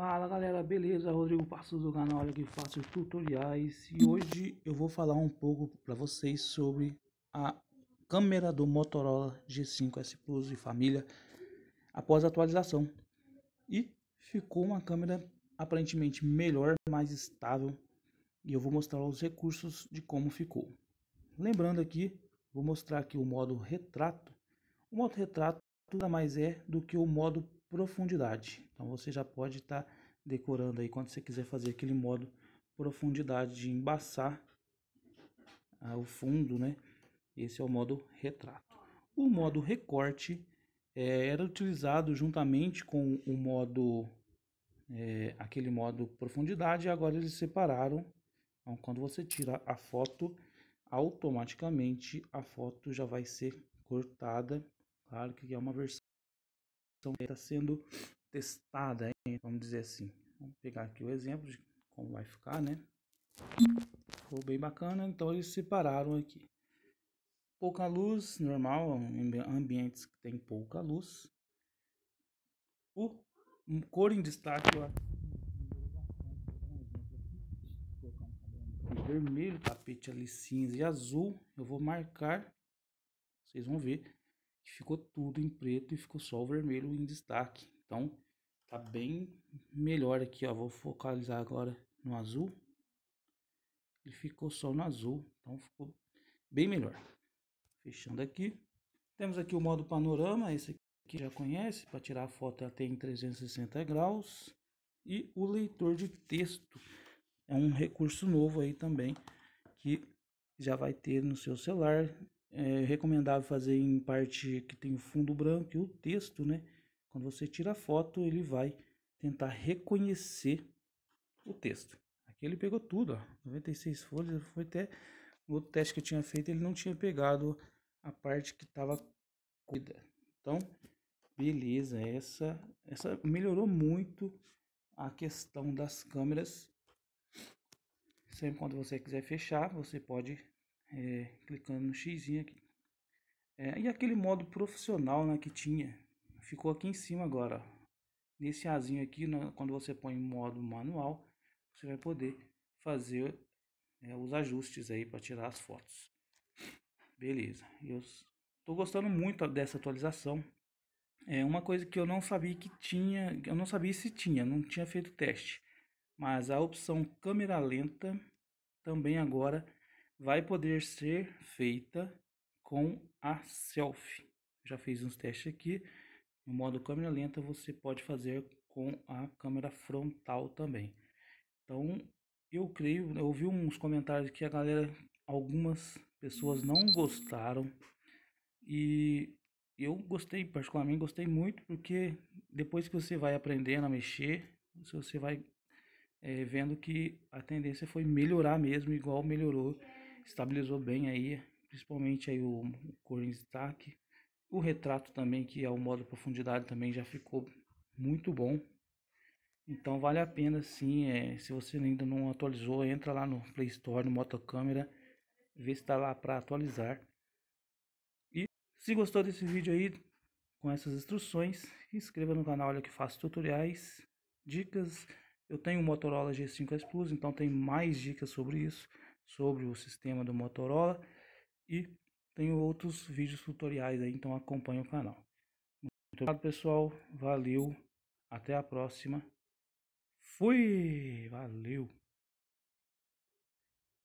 Fala galera, beleza? Rodrigo Passos do canal Olha que faço tutoriais e hoje eu vou falar um pouco para vocês sobre a câmera do Motorola G5S Plus e família após a atualização e ficou uma câmera aparentemente melhor, mais estável e eu vou mostrar os recursos de como ficou. Lembrando aqui, vou mostrar aqui o modo retrato. O modo retrato nada mais é do que o modo profundidade. Então você já pode estar tá decorando aí quando você quiser fazer aquele modo profundidade de embaçar ah, o fundo, né? Esse é o modo retrato. O modo recorte é, era utilizado juntamente com o modo é, aquele modo profundidade. Agora eles separaram. Então, quando você tira a foto, automaticamente a foto já vai ser cortada. Claro que é uma versão está então, sendo testada, hein? vamos dizer assim. Vamos pegar aqui o exemplo de como vai ficar, né? Ficou bem bacana, então eles separaram aqui. Pouca luz, normal, é ambientes que tem pouca luz. O um cor em destaque, ó. vermelho, tapete ali cinza e azul. Eu vou marcar, vocês vão ver que ficou tudo em preto e ficou só o vermelho em destaque. Então tá bem melhor aqui, ó. Vou focalizar agora no azul. Ele ficou só no azul, então ficou bem melhor. Fechando aqui. Temos aqui o modo panorama, esse aqui já conhece, para tirar a foto até em 360 graus. E o leitor de texto é um recurso novo aí também, que já vai ter no seu celular, é recomendável fazer em parte que tem o fundo branco e o texto, né? Quando você tira a foto, ele vai tentar reconhecer o texto. Aqui ele pegou tudo, ó, 96 folhas, foi até o outro teste que eu tinha feito, ele não tinha pegado a parte que estava cuida. Então, beleza, essa essa melhorou muito a questão das câmeras. Sempre quando você quiser fechar, você pode é, clicando no x aqui. É, e aquele modo profissional né, que tinha, ficou aqui em cima agora. Ó. Nesse azinho aqui, quando você põe modo manual, você vai poder fazer é, os ajustes aí para tirar as fotos. Beleza, eu estou gostando muito dessa atualização. É uma coisa que eu não sabia que tinha, eu não sabia se tinha, não tinha feito teste. Mas a opção câmera lenta também agora vai poder ser feita com a selfie. Já fiz uns testes aqui. No modo câmera lenta você pode fazer com a câmera frontal também. Então, eu creio, eu vi uns comentários que a galera, algumas pessoas não gostaram e eu gostei, particularmente gostei muito porque depois que você vai aprendendo a mexer, você vai é, vendo que a tendência foi melhorar mesmo, igual melhorou estabilizou bem aí, principalmente aí o, o cor em destaque. O retrato também, que é o modo profundidade também já ficou muito bom. Então vale a pena sim, é, se você ainda não atualizou, entra lá no Play Store, no Motocâmera, vê se está lá para atualizar. E se gostou desse vídeo aí, com essas instruções, inscreva no canal, olha que faço tutoriais, dicas. Eu tenho o Motorola g 5 Plus, então tem mais dicas sobre isso sobre o sistema do Motorola e tenho outros vídeos tutoriais aí, então acompanhe o canal. Muito obrigado pessoal, valeu, até a próxima, fui, valeu!